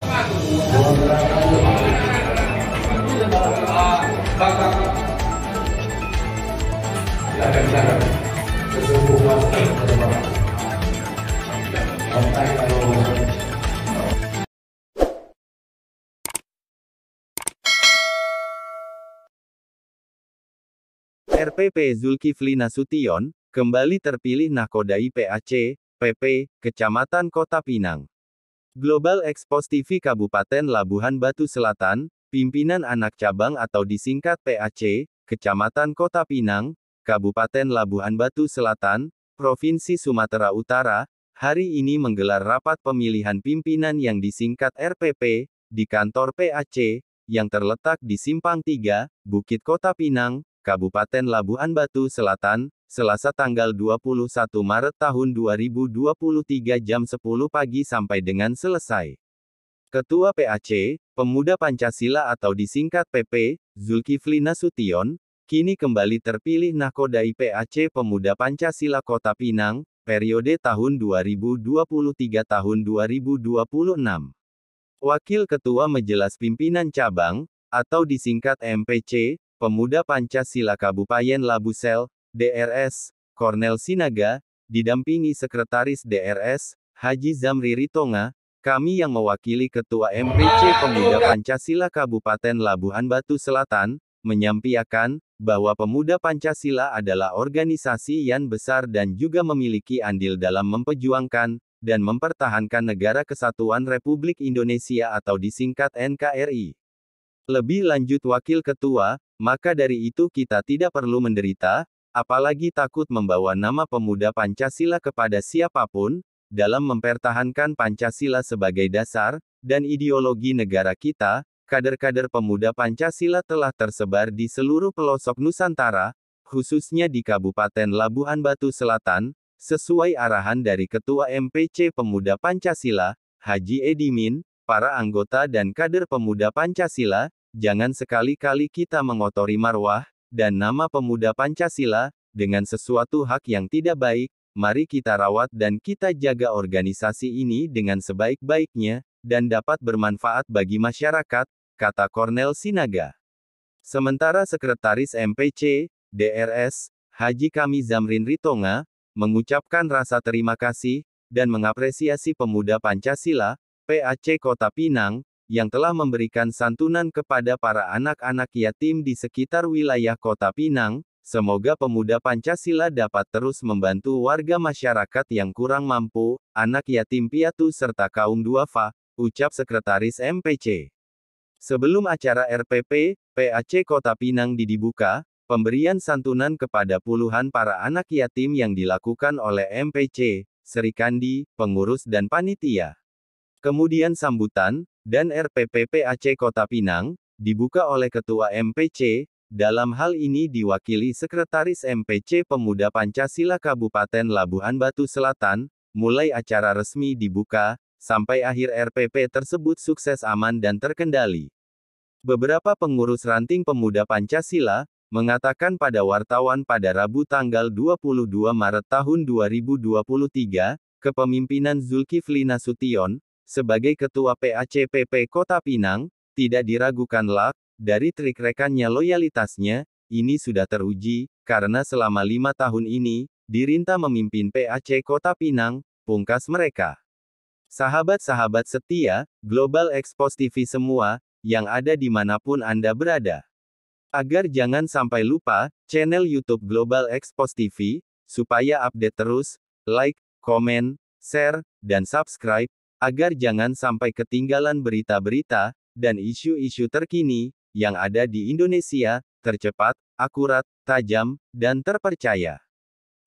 RPP Zulkifli Nasution, kembali terpilih Nahkoda IPAC, PP, Kecamatan Kota Pinang. Global Expos TV Kabupaten Labuhan Batu Selatan, pimpinan anak cabang atau disingkat PAC, Kecamatan Kota Pinang, Kabupaten Labuhan Batu Selatan, Provinsi Sumatera Utara, hari ini menggelar rapat pemilihan pimpinan yang disingkat RPP, di kantor PAC, yang terletak di Simpang 3, Bukit Kota Pinang, Kabupaten Labuhan Batu Selatan, Selasa tanggal 21 Maret tahun 2023 jam 10 pagi sampai dengan selesai. Ketua PAC, Pemuda Pancasila atau disingkat PP, Zulkifli Nasution, kini kembali terpilih nahkoda IPAC Pemuda Pancasila Kota Pinang, periode tahun 2023 tahun 2026. Wakil Ketua Majelis Pimpinan Cabang, atau disingkat MPC, Pemuda Pancasila Kabupaten Labusel, DRS, Cornel Sinaga, didampingi Sekretaris DRS, Haji Zamri Ritonga, kami yang mewakili Ketua MPC Pemuda Pancasila Kabupaten Labuhan Batu Selatan, menyampaikan bahwa Pemuda Pancasila adalah organisasi yang besar dan juga memiliki andil dalam memperjuangkan dan mempertahankan negara kesatuan Republik Indonesia atau disingkat NKRI. Lebih lanjut Wakil Ketua, maka dari itu kita tidak perlu menderita, apalagi takut membawa nama pemuda Pancasila kepada siapapun, dalam mempertahankan Pancasila sebagai dasar, dan ideologi negara kita, kader-kader pemuda Pancasila telah tersebar di seluruh pelosok Nusantara, khususnya di Kabupaten Labuhan Batu Selatan, sesuai arahan dari Ketua MPC Pemuda Pancasila, Haji Edimin, para anggota dan kader pemuda Pancasila, jangan sekali-kali kita mengotori marwah, dan nama pemuda Pancasila, dengan sesuatu hak yang tidak baik, mari kita rawat dan kita jaga organisasi ini dengan sebaik-baiknya, dan dapat bermanfaat bagi masyarakat, kata Kornel Sinaga. Sementara Sekretaris MPC, DRS, Haji Kami Zamrin Ritonga, mengucapkan rasa terima kasih, dan mengapresiasi pemuda Pancasila, PAC Kota Pinang, yang telah memberikan santunan kepada para anak-anak yatim di sekitar wilayah Kota Pinang. Semoga pemuda Pancasila dapat terus membantu warga masyarakat yang kurang mampu, anak yatim piatu serta kaum duafa, ucap Sekretaris MPC. Sebelum acara RPP, PAC Kota Pinang didibuka pemberian santunan kepada puluhan para anak yatim yang dilakukan oleh MPC, Serikandi, pengurus dan panitia. Kemudian sambutan, dan RPPPAC Kota Pinang, dibuka oleh Ketua MPC, dalam hal ini diwakili Sekretaris MPC Pemuda Pancasila Kabupaten Labuhan Batu Selatan, mulai acara resmi dibuka, sampai akhir RPP tersebut sukses aman dan terkendali. Beberapa pengurus ranting pemuda Pancasila, mengatakan pada wartawan pada Rabu tanggal 22 Maret tahun 2023, kepemimpinan Zulkifli Nasution, sebagai ketua PACPP Kota Pinang, tidak diragukanlah dari trik rekannya loyalitasnya, ini sudah teruji, karena selama lima tahun ini, Dirinta memimpin PAC Kota Pinang, pungkas mereka. Sahabat-sahabat setia, Global Expos TV semua, yang ada di manapun Anda berada. Agar jangan sampai lupa, channel YouTube Global Expos TV, supaya update terus, like, komen, share, dan subscribe, agar jangan sampai ketinggalan berita-berita dan isu-isu terkini yang ada di Indonesia, tercepat, akurat, tajam, dan terpercaya.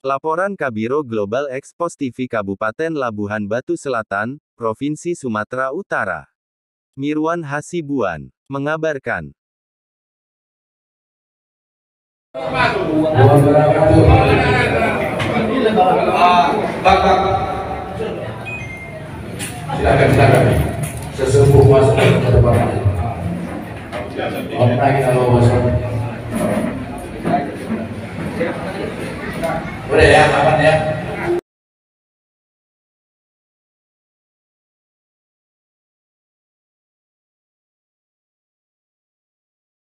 Laporan Kabiro Global Expos TV Kabupaten Labuhan Batu Selatan, Provinsi Sumatera Utara. Mirwan Hasibuan mengabarkan. Bapak, silakan silakan sesungguh puasa kepada bapak Om lagi kalau puasa boleh ya aman ya